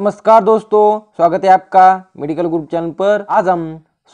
नमस्कार दोस्तों स्वागत है आपका मेडिकल ग्रुप चैनल पर आज हम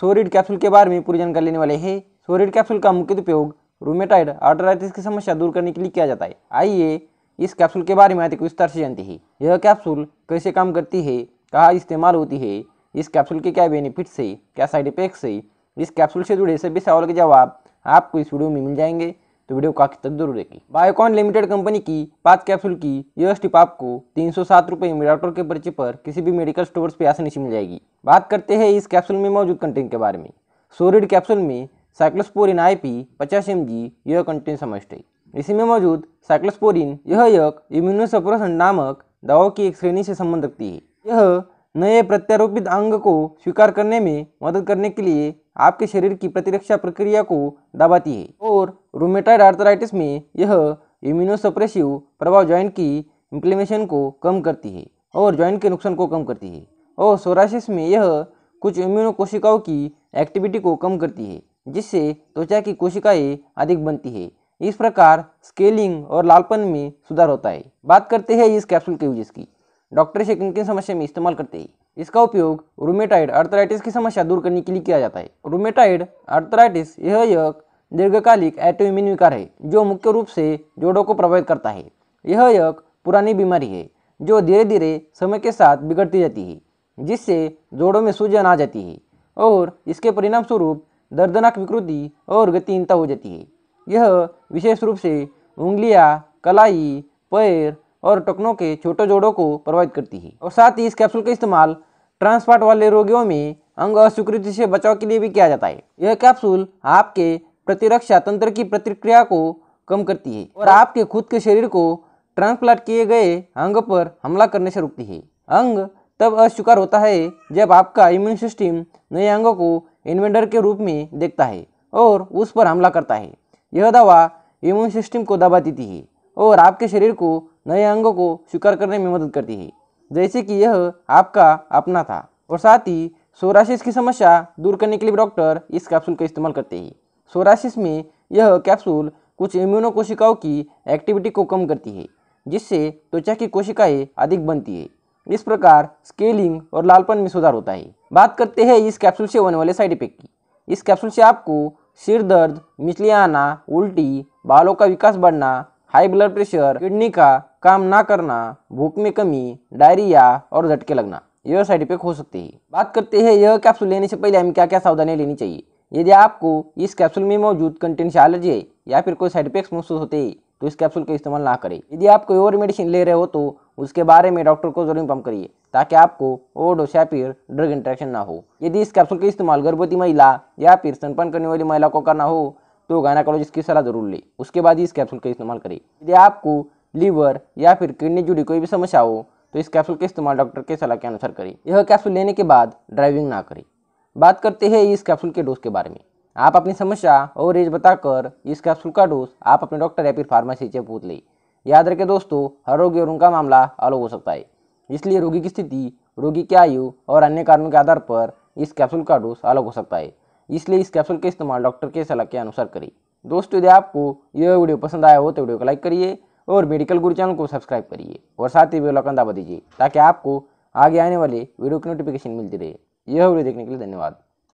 सोरिड कैप्सूल के बारे में पूरी जानकारी लेने वाले हैं सोरिड कैप्सूल का मुख्य उपयोग रूमेटाइड आर्टराइटिस की समस्या दूर करने के लिए किया जाता है आइए इस कैप्सूल के बारे में अधिक विस्तार से जानते हैं यह कैप्सूल कैसे काम करती है कहाँ इस्तेमाल होती है इस कैप्सूल के क्या बेनिफिट्स है क्या साइड इफेक्ट्स है इस कैप्सूल से जुड़े सभी सवाल के जवाब आपको इस वीडियो में मिल जाएंगे तो वीडियो को तक जरूर देखिए बायोकॉन लिमिटेड कंपनी की पाँच कैप्सूल की यह स्टिप आपको तीन सौ सात रुपये मिराटोर के पर्चे पर किसी भी मेडिकल स्टोर्स पे आसानी से मिल जाएगी बात करते हैं इस कैप्सूल में मौजूद कंटेंट के बारे में सोरिड कैप्सूल में साइक्लोस्पोरिन आई पी पचास एम जी यह कंटेंट समझते इसी में मौजूद साइक्लोस्पोरिन यह एक इम्यूनोसप्रोसन नामक दवाओं की एक श्रेणी से संबंध रखती है यह नए प्रत्यारोपित अंग को स्वीकार करने में मदद करने के लिए आपके शरीर की प्रतिरक्षा प्रक्रिया को दबाती है और रोमेटाइड आर्थराइटिस में यह इम्यूनोसप्रेसिव प्रभाव ज्वाइंट की इंफ्लेमेशन को कम करती है और ज्वाइंट के नुकसान को कम करती है और सोरासिस में यह कुछ इम्यूनो कोशिकाओं की एक्टिविटी को कम करती है जिससे त्वचा की कोशिकाएं अधिक बनती है इस प्रकार स्केलिंग और लालपन में सुधार होता है बात करते हैं इस कैप्सूल के यूजेस की डॉक्टर इसे किन किन समस्या में इस्तेमाल करते हैं इसका उपयोग रूमेटाइड अर्थराइटिस की समस्या दूर करने के लिए किया जाता है रूमेटाइड अर्थराइटिस यह एक दीर्घकालिक एटोइम्यून विकार है जो मुख्य रूप से जोड़ों को प्रभावित करता है यह एक पुरानी बीमारी है जो धीरे धीरे समय के साथ बिगड़ती जाती है जिससे जोड़ों में सूजन आ जाती है और इसके परिणाम स्वरूप दर्दनाक विकृति और गतिहीनता हो जाती है यह विशेष रूप से उंगलियां, कलाई पैर और टकनों के छोटे जोड़ों को प्रभावित करती है और साथ ही इस कैप्सूल का इस्तेमाल ट्रांसपार्ट वाले रोगियों में अंग अस्वीकृति से बचाव के लिए भी किया जाता है यह कैप्सूल आपके प्रतिरक्षा तंत्र की प्रतिक्रिया को कम करती है और आपके खुद के शरीर को ट्रांसप्लांट किए गए अंग पर हमला करने से रोकती है अंग तब अस्वीकार होता है जब आपका इम्यून सिस्टम नए अंगों को इन्वेंडर के रूप में देखता है और उस पर हमला करता है यह दवा इम्यून सिस्टम को दबा देती है और आपके शरीर को नए अंगों को स्वीकार करने में मदद करती है जैसे कि यह आपका अपना था और साथ ही सोराशिस की समस्या दूर करने के लिए डॉक्टर इस कैप्सूल का इस्तेमाल करते हैं सोराशिस में यह कैप्सूल कुछ इम्यूनो कोशिकाओं की एक्टिविटी को कम करती है जिससे त्वचा की कोशिकाएं अधिक बनती है इस प्रकार स्केलिंग और लालपन में सुधार होता है बात करते हैं इस कैप्सूल से होने वाले साइड इफेक्ट की इस कैप्सूल से आपको सिर दर्द मिचलियाँ आना उल्टी बालों का विकास बढ़ना हाई ब्लड प्रेशर किडनी का काम ना करना भूख में कमी डायरिया और झटके लगना यह साइड इफेक्ट हो सकते हैं बात करते हैं यह कैप्सूल लेने से पहले हमें क्या क्या सावधानियाँ लेनी चाहिए यदि आपको इस कैप्सूल में मौजूद कंटेंट से एलर्जी है या फिर कोई साइड इफेक्ट्स महसूस होते हैं तो इस कैप्सूल का इस्तेमाल ना करें यदि आप कोई और मेडिसिन ले रहे हो तो उसके बारे में डॉक्टर को जरूर इन्फॉर्म करिए ताकि आपको ओडोस या फिर ड्रग इंट्रैक्शन ना हो यदि इस कैप्सूल का इस्तेमाल गर्भवती महिला या फिर स्तनपान करने वाली महिला को करना हो तो गायनाकोलॉजिस्ट की सलाह जरूर लें उसके बाद इस कैप्सूल का इस्तेमाल करें यदि आपको लीवर या फिर किडनी जुड़ी कोई भी समस्या हो तो इस कैप्सूल का इस्तेमाल डॉक्टर के सलाह के अनुसार करें यह कैप्सूल लेने के बाद ड्राइविंग ना करें बात करते हैं इस कैप्सूल के डोज के बारे में आप अपनी समस्या और एज बताकर इस कैप्सूल का डोज आप अपने डॉक्टर या फिर फार्मेसी से पूछ लें याद रखें दोस्तों हर रोगी और उनका मामला अलग हो सकता है इसलिए रोगी की स्थिति रोगी की आयु और अन्य कारणों के आधार पर इस कैप्सूल का डोज अलग हो सकता है इसलिए इस कैप्सूल का इस्तेमाल डॉक्टर के सलाह के अनुसार करें दोस्तों यदि आपको यह वीडियो पसंद आया हो तो वीडियो को लाइक करिए और मेडिकल गुरु चैनल को सब्सक्राइब करिए और साथ ही बेलाइकन दबा दीजिए ताकि आपको आगे आने वाले वीडियो की नोटिफिकेशन मिलती रहे यह वीडियो देखने के लिए धन्यवाद